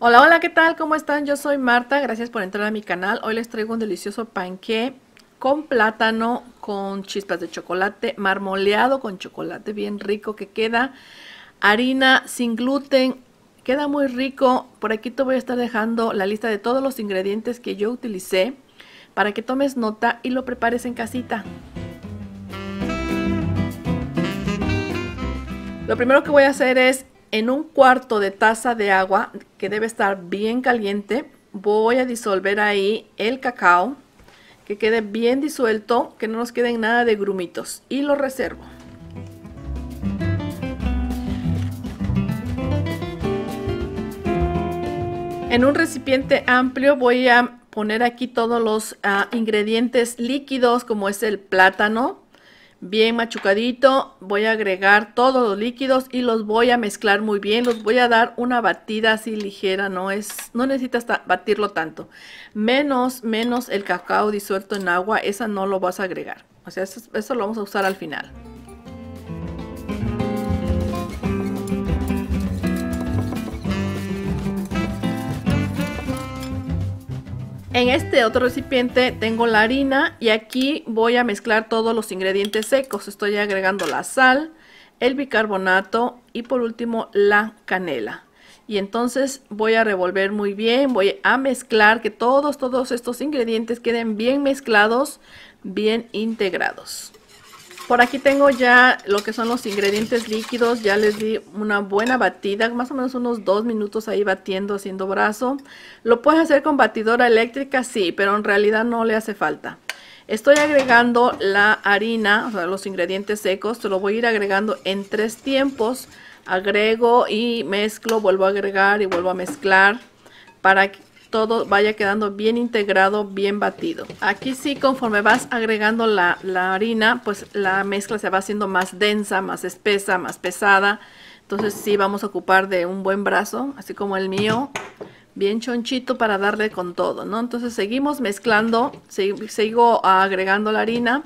Hola, hola, ¿qué tal? ¿Cómo están? Yo soy Marta, gracias por entrar a mi canal. Hoy les traigo un delicioso panqué con plátano, con chispas de chocolate, marmoleado con chocolate, bien rico que queda. Harina sin gluten, queda muy rico. Por aquí te voy a estar dejando la lista de todos los ingredientes que yo utilicé para que tomes nota y lo prepares en casita. Lo primero que voy a hacer es en un cuarto de taza de agua que debe estar bien caliente, voy a disolver ahí el cacao, que quede bien disuelto, que no nos queden nada de grumitos y lo reservo. En un recipiente amplio voy a poner aquí todos los ah, ingredientes líquidos como es el plátano, bien machucadito. Voy a agregar todos los líquidos y los voy a mezclar muy bien. Los voy a dar una batida así ligera, no es, no necesitas batirlo tanto. Menos, menos el cacao disuelto en agua, esa no lo vas a agregar. O sea, eso, eso lo vamos a usar al final. En este otro recipiente tengo la harina y aquí voy a mezclar todos los ingredientes secos. Estoy agregando la sal, el bicarbonato y por último la canela. Y entonces voy a revolver muy bien, voy a mezclar que todos, todos estos ingredientes queden bien mezclados, bien integrados. Por aquí tengo ya lo que son los ingredientes líquidos, ya les di una buena batida, más o menos unos dos minutos ahí batiendo, haciendo brazo. ¿Lo puedes hacer con batidora eléctrica? Sí, pero en realidad no le hace falta. Estoy agregando la harina, o sea, los ingredientes secos, te lo voy a ir agregando en tres tiempos. Agrego y mezclo, vuelvo a agregar y vuelvo a mezclar para que todo vaya quedando bien integrado, bien batido. Aquí sí, conforme vas agregando la, harina, pues la mezcla se va haciendo más densa, más espesa, más pesada. Entonces sí vamos a ocupar de un buen brazo, así como el mío, bien chonchito para darle con todo, ¿no? Entonces seguimos mezclando, sigo agregando la harina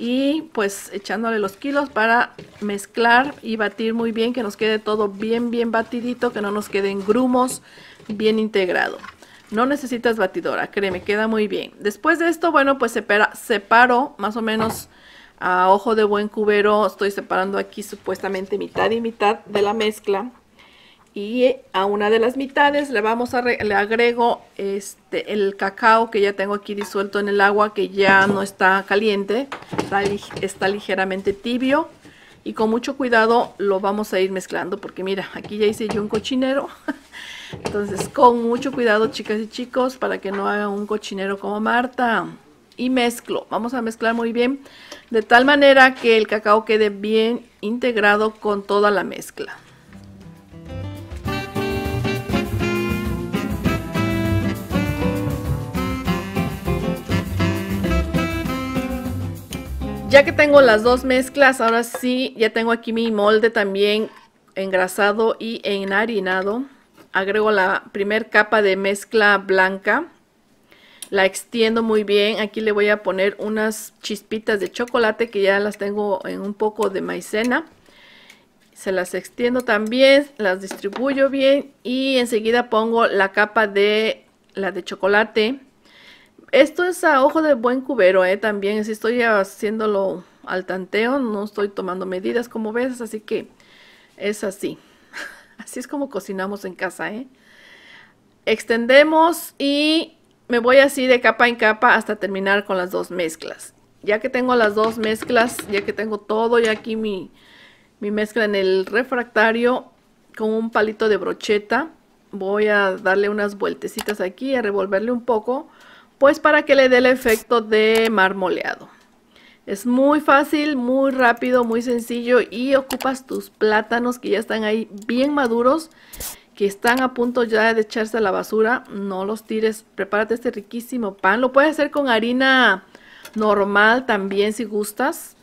y pues echándole los kilos para mezclar y batir muy bien, que nos quede todo bien, bien batidito, que no nos queden grumos, bien integrado. No necesitas batidora, créeme, queda muy bien. Después de esto, bueno, pues separa, separo más o menos a ojo de buen cubero. Estoy separando aquí supuestamente mitad y mitad de la mezcla. Y a una de las mitades le, vamos a le agrego este, el cacao que ya tengo aquí disuelto en el agua, que ya no está caliente, está, está ligeramente tibio y con mucho cuidado lo vamos a ir mezclando porque mira, aquí ya hice yo un cochinero Entonces, con mucho cuidado, chicas y chicos, para que no haga un cochinero como Marta. Y mezclo, vamos a mezclar muy bien, de tal manera que el cacao quede bien integrado con toda la mezcla. Ya que tengo las dos mezclas, ahora sí, ya tengo aquí mi molde también engrasado y enharinado agrego la primer capa de mezcla blanca, la extiendo muy bien, aquí le voy a poner unas chispitas de chocolate que ya las tengo en un poco de maicena, se las extiendo también, las distribuyo bien y enseguida pongo la capa de la de chocolate. Esto es a ojo de buen cubero, ¿eh? también si estoy haciéndolo al tanteo, no estoy tomando medidas como ves, así que es así. Así es como cocinamos en casa, ¿eh? Extendemos y me voy así de capa en capa hasta terminar con las dos mezclas. Ya que tengo las dos mezclas, ya que tengo todo ya aquí mi, mi mezcla en el refractario con un palito de brocheta, voy a darle unas vueltecitas aquí, a revolverle un poco, pues para que le dé el efecto de marmoleado. Es muy fácil, muy rápido, muy sencillo y ocupas tus plátanos que ya están ahí bien maduros, que están a punto ya de echarse a la basura. No los tires, prepárate este riquísimo pan. Lo puedes hacer con harina normal también si gustas.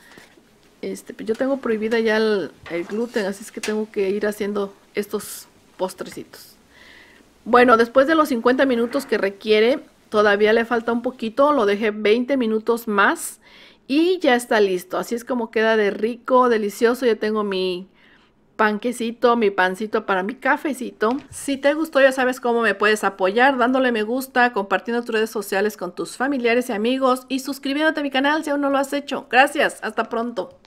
Este, yo tengo prohibida ya el, el gluten, así es que tengo que ir haciendo estos postrecitos. Bueno, después de los 50 minutos que requiere, todavía le falta un poquito, lo dejé 20 minutos más y ya está listo. Así es como queda de rico, delicioso. Ya tengo mi panquecito, mi pancito para mi cafecito. Si te gustó ya sabes cómo me puedes apoyar dándole me gusta, compartiendo tus redes sociales con tus familiares y amigos y suscribiéndote a mi canal si aún no lo has hecho. Gracias, hasta pronto.